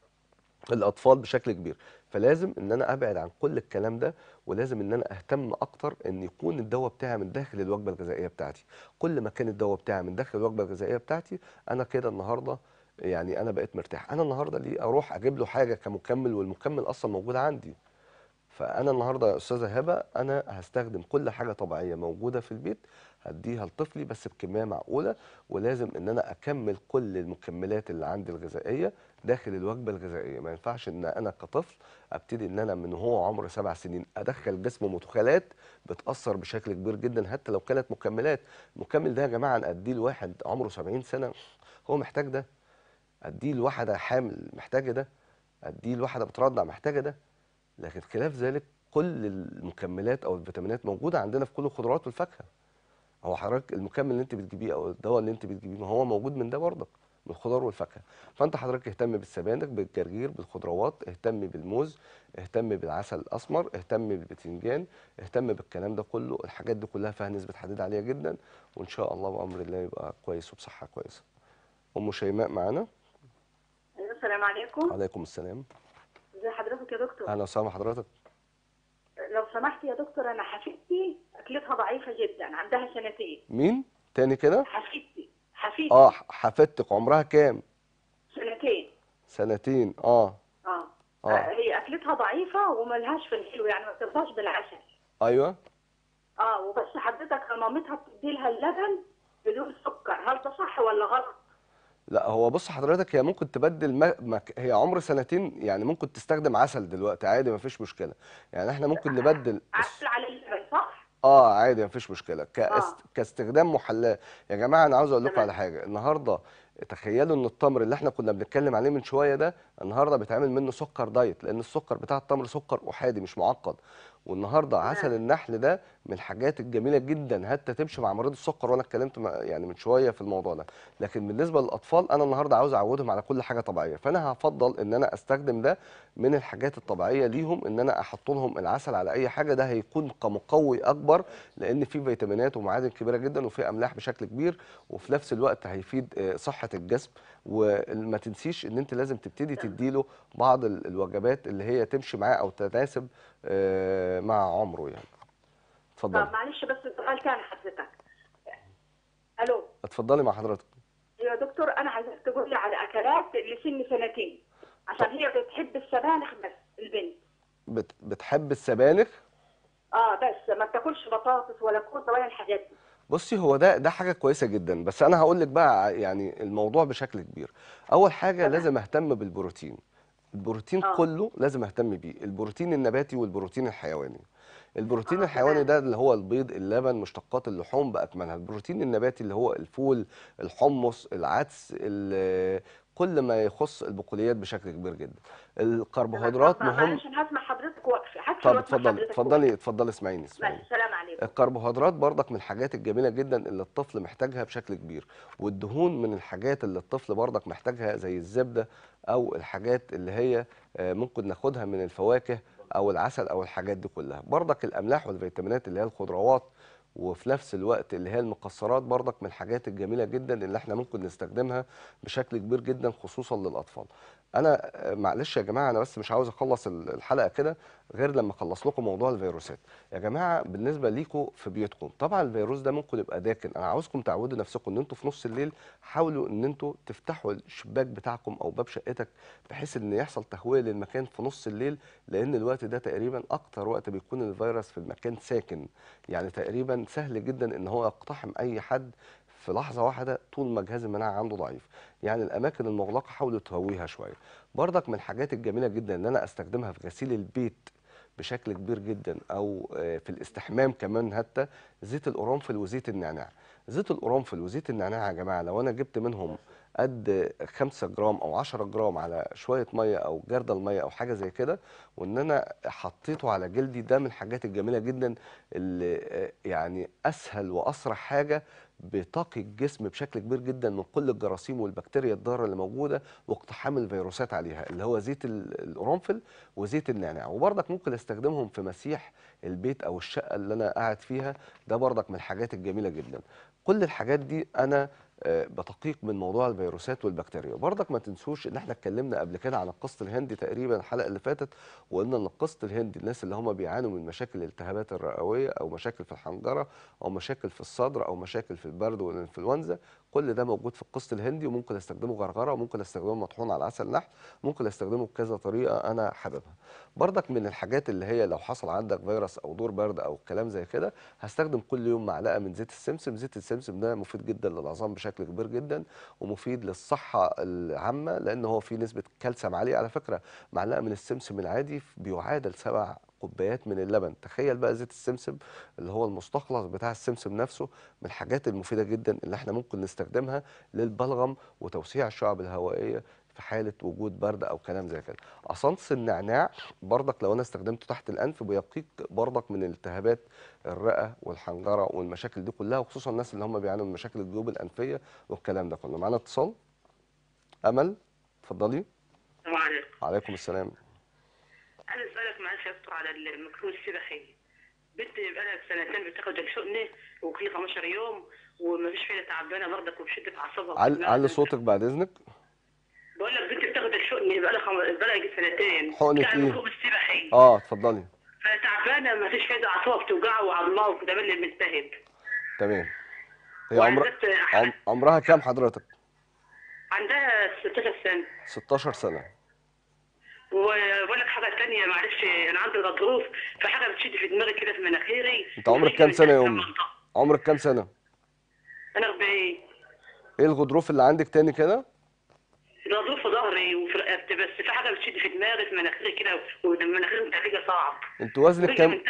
الاطفال بشكل كبير فلازم ان انا ابعد عن كل الكلام ده ولازم ان انا اهتم اكتر ان يكون الدواء بتاعي من داخل الوجبه الغذائيه بتاعتي كل ما كان الدواء بتاعي من داخل الوجبه الغذائيه بتاعتي انا كده النهارده يعني انا بقيت مرتاح انا النهارده ليه اروح اجيب له حاجه كمكمل والمكمل اصلا موجود عندي فانا النهارده يا استاذه هبه انا هستخدم كل حاجه طبيعيه موجوده في البيت هديها لطفلي بس بكميه معقوله ولازم ان انا اكمل كل المكملات اللي عندي الغذائيه داخل الوجبه الغذائيه ما ينفعش ان انا كطفل ابتدي ان انا من هو عمر سبع سنين ادخل جسمه مدخلات بتاثر بشكل كبير جدا حتى لو كانت مكملات المكمل ده يا جماعه انا اديه لواحد عمره 70 سنه هو محتاج ده اديه لواحده حامل محتاجه ده اديه لواحده بترضع محتاجه ده لكن خلاف ذلك كل المكملات او الفيتامينات موجوده عندنا في كل الخضروات والفاكهه هو حضرتك المكمل اللي انت بتجيبيه او الدواء اللي انت بتجيبيه ما هو موجود من ده برضك من الخضار والفاكهه فانت حضرتك اهتم بالسبانخ بالجرجير بالخضروات اهتم بالموز اهتم بالعسل الاسمر اهتم بالبتنجان اهتم بالكلام ده كله الحاجات دي كلها فيها نسبه حديد عاليه جدا وان شاء الله بامر الله يبقى كويس وبصحه كويسه ام شيماء معانا السلام عليكم وعليكم السلام ازي حضرتك يا دكتور اهلا وسهلا حضرتك لو سمحت يا دكتور انا حفيدتي اكلتها ضعيفه جدا عندها سنتين مين تاني كده حفيدتي حفيدتي اه حفيدتك عمرها كام سنتين سنتين آه. اه اه, آه. هي اكلتها ضعيفه وملهاش في الحلو يعني ما بترضاش بالعسل ايوه اه وبس حضرتك مامتها بتدي لها اللبن بدون سكر هل ده صح ولا غلط لا هو بص حضرتك هي ممكن تبدل مك... هي عمر سنتين يعني ممكن تستخدم عسل دلوقتي عادي مفيش مشكله يعني احنا ممكن نبدل عسل على صح اه عادي مفيش مشكله كاست... آه. كاستخدام محلاه يا جماعه انا عاوز اقول لكم على حاجه النهارده تخيلوا ان التمر اللي احنا كنا بنتكلم عليه من شويه ده النهارده بيتعمل منه سكر دايت لان السكر بتاع التمر سكر احادي مش معقد والنهارده نعم. عسل النحل ده من الحاجات الجميله جدا حتى تمشي مع مريض السكر وانا اتكلمت يعني من شويه في الموضوع ده لكن بالنسبه للاطفال انا النهارده عاوز اعودهم على كل حاجه طبيعيه فانا هفضل ان انا استخدم ده من الحاجات الطبيعيه ليهم ان انا احط لهم العسل على اي حاجه ده هيكون كمقوي اكبر لان فيه فيتامينات ومعادن كبيره جدا وفيه املاح بشكل كبير وفي نفس الوقت هيفيد آه، صحه الجسم وما تنسيش ان انت لازم تبتدي تديله بعض الوجبات اللي هي تمشي معاه او تتناسب آه، مع عمره يعني اتفضلي طب معلش بس سؤال ثاني حضرتك الو اتفضلي مع حضرتك يا دكتور انا عايزك تقول لي على اكلات لسن سنتين عشان هي بتحب السبانخ بس البنت بتحب السبانخ اه بس ما بتاكلش بطاطس ولا كوسه ولا الحاجات دي بصي هو ده ده حاجه كويسه جدا بس انا هقول لك بقى يعني الموضوع بشكل كبير اول حاجه طبعا. لازم اهتم بالبروتين البروتين آه. كله لازم اهتم بيه البروتين النباتي والبروتين الحيواني البروتين آه. الحيواني ده اللي هو البيض اللبن مشتقات اللحوم باكملها البروتين النباتي اللي هو الفول الحمص العدس كل ما يخص البقوليات بشكل كبير جدا الكربوهيدرات مهم معلش انا هسمع حضرتك واقفه هسمع حضرتك اتفضلي اتفضلي اسمعيني اسمعيني سلام الكربوهيدرات برضك من الحاجات الجميله جدا اللي الطفل محتاجها بشكل كبير والدهون من الحاجات اللي الطفل برضك محتاجها زي الزبده او الحاجات اللي هي آه، ممكن ناخدها من الفواكه او العسل او الحاجات دي كلها برضك الاملاح والفيتامينات اللي هي الخضروات وفي نفس الوقت اللي هي المكسرات برضك من الحاجات الجميله جدا اللي احنا ممكن نستخدمها بشكل كبير جدا خصوصا للاطفال انا آه، معلش يا جماعه انا بس مش عاوز اخلص الحلقه كده غير لما اخلص لكم موضوع الفيروسات يا جماعه بالنسبه ليكم في بيوتكم طبعا الفيروس ده ممكن يبقى داكن انا عاوزكم تعودوا نفسكم ان انتوا في نص الليل حاولوا ان انتوا تفتحوا الشباك بتاعكم او باب شقتك بحيث ان يحصل تهويه للمكان في نص الليل لان الوقت ده تقريبا اكتر وقت بيكون الفيروس في المكان ساكن يعني تقريبا سهل جدا ان هو يقتحم اي حد في لحظه واحده طول ما جهاز المناعه عنده ضعيف يعني الاماكن المغلقه حاولوا تهويها شويه برضك من الحاجات الجميله جدا ان انا استخدمها في غسيل البيت بشكل كبير جدا او آه، في الاستحمام كمان حتى زيت القرنفل وزيت النعناع زيت القرنفل وزيت النعناع يا جماعه لو انا جبت منهم قد 5 جرام او 10 جرام على شويه ميه او جردل ميه او حاجه زي كده وان انا حطيته على جلدي ده من الحاجات الجميله جدا اللي آه، يعني اسهل واسرع حاجه بتقي الجسم بشكل كبير جدا من كل الجراثيم والبكتيريا الضاره اللي موجوده واقتحام الفيروسات عليها اللي هو زيت القرنفل وزيت النعناع وبرضك ممكن استخدمهم في مسيح البيت او الشقه اللي انا قاعد فيها ده برضك من الحاجات الجميله جدا كل الحاجات دي انا بتقيق من موضوع الفيروسات والبكتيريا وبرضك ما تنسوش ان احنا اتكلمنا قبل كده عن القسط الهندي تقريبا الحلقه اللي فاتت وقلنا ان القسط الهندي الناس اللي هم بيعانوا من مشاكل الالتهابات الرئويه او مشاكل في الحنجره او مشاكل في الصدر او مشاكل في البرد والانفلونزا كل ده موجود في القسط الهندي وممكن استخدمه غرغره وممكن استخدمه مطحون على عسل نحل ممكن استخدمه بكذا طريقه انا حاببها بردك من الحاجات اللي هي لو حصل عندك فيروس او دور برد او كلام زي كده هستخدم كل يوم معلقه من زيت السمسم زيت السمسم ده مفيد جدا للعظام بشكل كبير جدا ومفيد للصحه العامه لان هو فيه نسبه كالسيوم عاليه على فكره معلقه من السمسم العادي بيعادل سبع كوبايات من اللبن تخيل بقى زيت السمسم اللي هو المستخلص بتاع السمسم نفسه من الحاجات المفيده جدا اللي احنا ممكن نستخدمها للبلغم وتوسيع الشعب الهوائيه في حاله وجود برد او كلام زي كده اصنص النعناع برضك لو انا استخدمته تحت الانف بيقيك برضك من التهابات الرئه والحنجره والمشاكل دي كلها وخصوصا الناس اللي هم بيعانوا من مشاكل الجيوب الانفيه والكلام ده كله معانا اتصال امل اتفضلي السلام عليكم وعليكم السلام انا اسالك معلش يا على المكروه السباحي بنتي بقالها سنتين بتاخد الحقنه وكل 15 يوم وما فيش فيها تعبانه برضك وبشده في اعصابها عل... علي صوتك بعد اذنك بقول لك بنتي بتاخد الحقنه بقالها بقالها سنتين حقنه ايه؟ المكروه السباحي اه اتفضلي فتعبانه ما فيش فيها اعصابها بتوجعها وعظمها وكده من الملتهب تمام هي عمرها عمرها كام حضرتك؟ عندها 16 سنه 16 سنه وبقول لك حاجه ثانيه معلش انا عندي غضروف فحاجه بتشد في دماغي كده في مناخيري انت عمرك كام سنه يا امي؟ عمرك كام سنه؟ انا 40 ايه الغضروف اللي عندك تاني كده؟ الغضروف في ظهري وفي رقبتي بس في حاجه بتشد في دماغي في مناخيري كده ومناخيري متعرجه صعب انت وزنك كام؟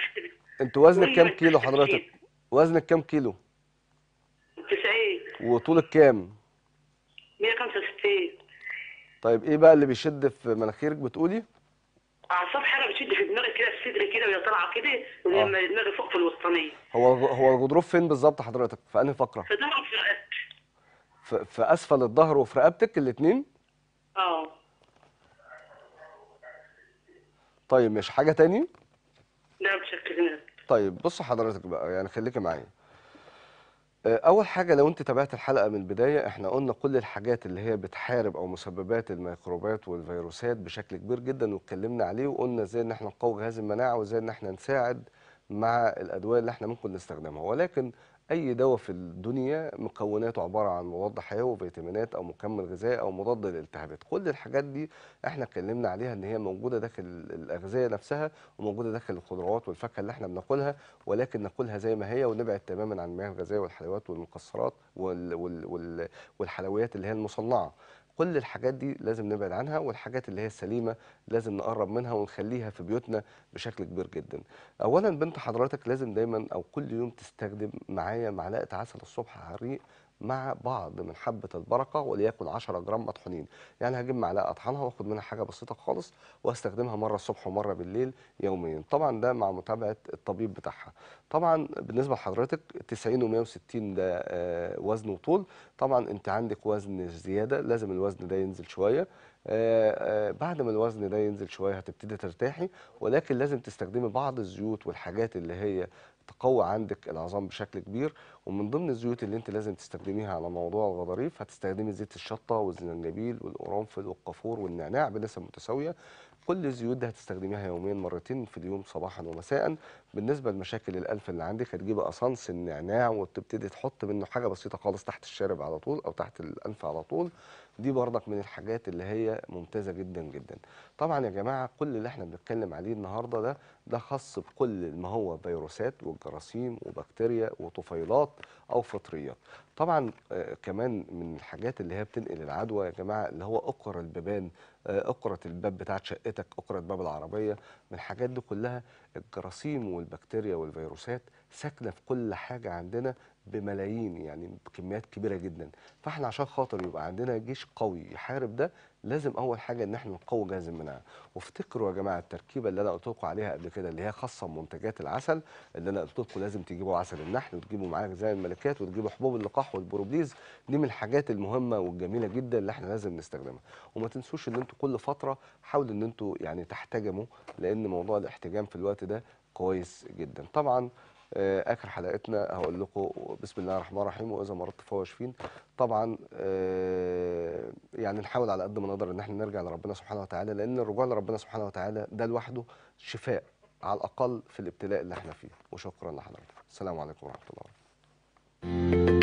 انت وزنك كام كيلو حضرتك؟ وزنك كام كيلو؟ 90 وطولك كام؟ 165 طيب ايه بقى اللي بيشد في مناخيرك بتقولي اعصاب حاجه بتشد في دماغي كده في صدري كده وهي طالعه كده ولما آه. دماغي فوق في الوسطانيه هو هو الغضروف فين بالظبط حضرتك في انهي فقره في ظهري وفي رقبتي في اسفل الظهر وفي رقبتك الاثنين اه طيب مش حاجه تاني لا مش طيب بص حضرتك بقى يعني خليكي معايا آه، أول حاجة لو أنت تابعت الحلقة من البداية إحنا قلنا كل الحاجات اللي هي بتحارب أو مسببات الميكروبات والفيروسات بشكل كبير جدا واتكلمنا عليه وقلنا إزاي إن إحنا نقوي جهاز المناعة وإزاي إن إحنا نساعد مع الأدوية اللي إحنا ممكن نستخدمها ولكن اي دواء في الدنيا مكوناته عباره عن مضاد حيوي وفيتامينات او مكمل غذائي او مضاد للالتهابات كل الحاجات دي احنا اتكلمنا عليها ان هي موجوده داخل الاغذيه نفسها وموجوده داخل الخضروات والفاكهه اللي احنا بناكلها ولكن ناكلها زي ما هي ونبعد تماما عن المياه الغازيه والحلويات والمكسرات وال وال وال والحلويات اللي هي المصنعه كل الحاجات دي لازم نبعد عنها والحاجات اللي هي السليمه لازم نقرب منها ونخليها في بيوتنا بشكل كبير جدا اولا بنت حضرتك لازم دايما او كل يوم تستخدم معايا معلقه عسل الصبح عريق مع بعض من حبة البركة وليكن 10 جرام مطحونين يعني هجيب معلقة أطحنها وآخد منها حاجة بسيطة خالص وأستخدمها مرة الصبح ومرة بالليل يوميا طبعا ده مع متابعة الطبيب بتاعها طبعا بالنسبة لحضرتك 90 و160 ده آه، وزن وطول طبعا أنت عندك وزن زيادة لازم الوزن ده ينزل شوية آه، آه، بعد ما الوزن ده ينزل شويه هتبتدي ترتاحي ولكن لازم تستخدمي بعض الزيوت والحاجات اللي هي تقوي عندك العظام بشكل كبير ومن ضمن الزيوت اللي انت لازم تستخدميها على موضوع الغضاريف هتستخدمي زيت الشطه والزنجبيل والقرنفل والقفور والنعناع بنسب متساويه كل الزيوت دي هتستخدميها يوميا مرتين في اليوم صباحا ومساء بالنسبه لمشاكل الانف اللي عندك هتجيبي اسانس النعناع وتبتدي تحط منه حاجه بسيطه خالص تحت الشارب على طول او تحت الانف على طول دي برضك من الحاجات اللي هي ممتازه جدا جدا طبعا يا جماعه كل اللي احنا بنتكلم عليه النهارده ده ده خاص بكل ما هو فيروسات وجراثيم وبكتيريا وطفيلات او فطريات طبعا آه كمان من الحاجات اللي هي بتنقل العدوى يا جماعه اللي هو اقر البيبان آه، اقرة الباب بتاعت شقتك اقرة باب العربية من الحاجات دي كلها الجراثيم والبكتيريا والفيروسات ساكنة في كل حاجة عندنا بملايين يعني بكميات كبيره جدا فاحنا عشان خاطر يبقى عندنا جيش قوي يحارب ده لازم اول حاجه ان احنا نقوي جهاز المناعه وافتكروا يا جماعه التركيبه اللي انا قلت لكم عليها قبل كده اللي هي خاصه بمنتجات العسل اللي انا قلت لكم لازم تجيبوا عسل النحل وتجيبوا معاه غذاء الملكات وتجيبوا حبوب اللقاح والبروبليز دي من الحاجات المهمه والجميله جدا اللي احنا لازم نستخدمها وما تنسوش ان انتوا كل فتره حاولوا ان انتوا يعني تحتجموا لان موضوع الاحتجام في الوقت ده كويس جدا طبعا آه، اخر حلقتنا هقول لكم بسم الله الرحمن الرحيم واذا مرضت فهو شفين طبعا آه، يعني نحاول على قد ما نقدر ان احنا نرجع لربنا سبحانه وتعالى لان الرجوع لربنا سبحانه وتعالى ده لوحده شفاء على الاقل في الابتلاء اللي احنا فيه وشكرا لحضرتك السلام عليكم ورحمه الله وبركاته